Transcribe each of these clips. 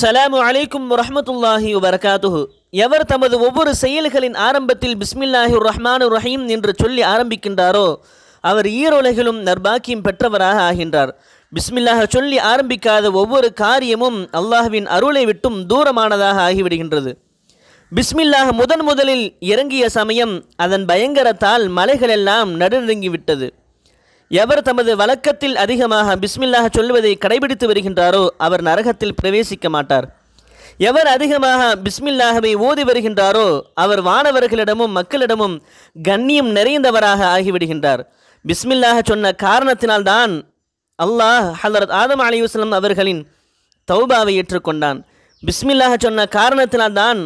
அஸ்ஸலாமு அலைக்கும் வரமத்துல்லாஹி வரகாத்துஹு எவர் தமது ஒவ்வொரு செயல்களின் ஆரம்பத்தில் பிஸ்மில்லாஹி ரஹ்மானு ரஹீம் என்று சொல்லி ஆரம்பிக்கின்றாரோ அவர் ஈரோலைகளும் நர்பாக்கியம் பெற்றவராக ஆகின்றார் பிஸ்மில்லாஹ் சொல்லி ஆரம்பிக்காத ஒவ்வொரு காரியமும் அல்லாஹுவின் அருளை விட்டும் தூரமானதாக ஆகிவிடுகின்றது பிஸ்மில்லாஹ் முதன் முதலில் இறங்கிய சமயம் அதன் பயங்கரத்தால் மலைகளெல்லாம் நடுநடுங்கிவிட்டது எவர் தமது வழக்கத்தில் அதிகமாக பிஸ்மில்லாக சொல்வதை கடைபிடித்து வருகின்றாரோ அவர் நரகத்தில் பிரவேசிக்க மாட்டார் எவர் அதிகமாக பிஸ்மில்லாகவை ஓதி வருகின்றாரோ அவர் வானவர்களிடமும் மக்களிடமும் கண்ணியம் நிறைந்தவராக ஆகிவிடுகின்றார் பிஸ்மில்லாக சொன்ன காரணத்தினால்தான் அல்லாஹ் ஹலரத் ஆதம் அலிவுஸ்லம் அவர்களின் தௌபாவை ஏற்றுக்கொண்டான் பிஸ்மில்லாக சொன்ன காரணத்தினால்தான்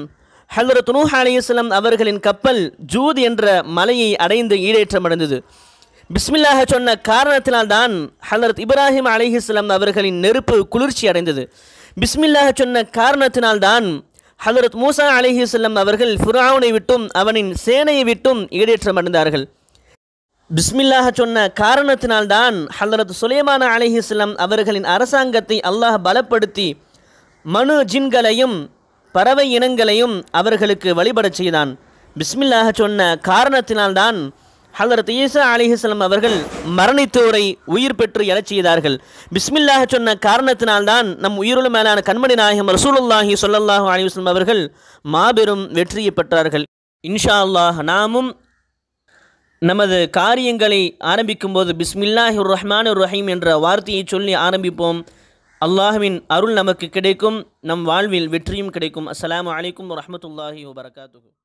ஹலரத் நூஹ் அலிவுஸ்லம் அவர்களின் கப்பல் ஜூத் என்ற மலையை அடைந்து ஈடேற்றமடைந்தது பிஸ்மில்லாக சொன்ன காரணத்தினால்தான் ஹலரத் இப்ராஹிம் அலிஹிஸ்லாம் அவர்களின் நெருப்பு குளிர்ச்சி அடைந்தது பிஸ்மில்லாக சொன்ன காரணத்தினால் தான் ஹலரத் மூசா அலிஹிஸ்லாம் அவர்கள் ஃபுராவுனை விட்டும் அவனின் சேனையை விட்டும் ஈடேற்றம் அடைந்தார்கள் பிஸ்மில்லாக சொன்ன காரணத்தினால் தான் ஹலரத் சுலேமான அலிஹிஸ்லாம் அவர்களின் அரசாங்கத்தை அல்லாஹ் பலப்படுத்தி மனு ஜின்களையும் பறவை இனங்களையும் அவர்களுக்கு வழிபடச் செய்தான் பிஸ்மில்லாக சொன்ன காரணத்தினால்தான் ஹலரத் ஈசா அலிஹிஸ்லம் அவர்கள் மரணித்தோரை உயிர் பெற்று எழச் செய்தார்கள் பிஸ்மில்லாக சொன்ன காரணத்தினால்தான் நம் உயிருள்ள மேலான கண்மணி நாயகம் ரசூலுல்லாஹி சொல்லல்லாஹு அலிவஸ்லம் அவர்கள் மாபெரும் வெற்றியை பெற்றார்கள் இன்ஷா அல்லாஹ் நாமும் நமது காரியங்களை ஆரம்பிக்கும்போது பிஸ்மில்லாஹி ரஹ்மான் ரஹீம் என்ற வார்த்தையை சொல்லி ஆரம்பிப்போம் அல்லாஹுவின் அருள் நமக்கு கிடைக்கும் நம் வாழ்வில் வெற்றியும் கிடைக்கும் அஸ்லாம் வலைக்கம் வரமத்துல்லாஹி வபரகாத்து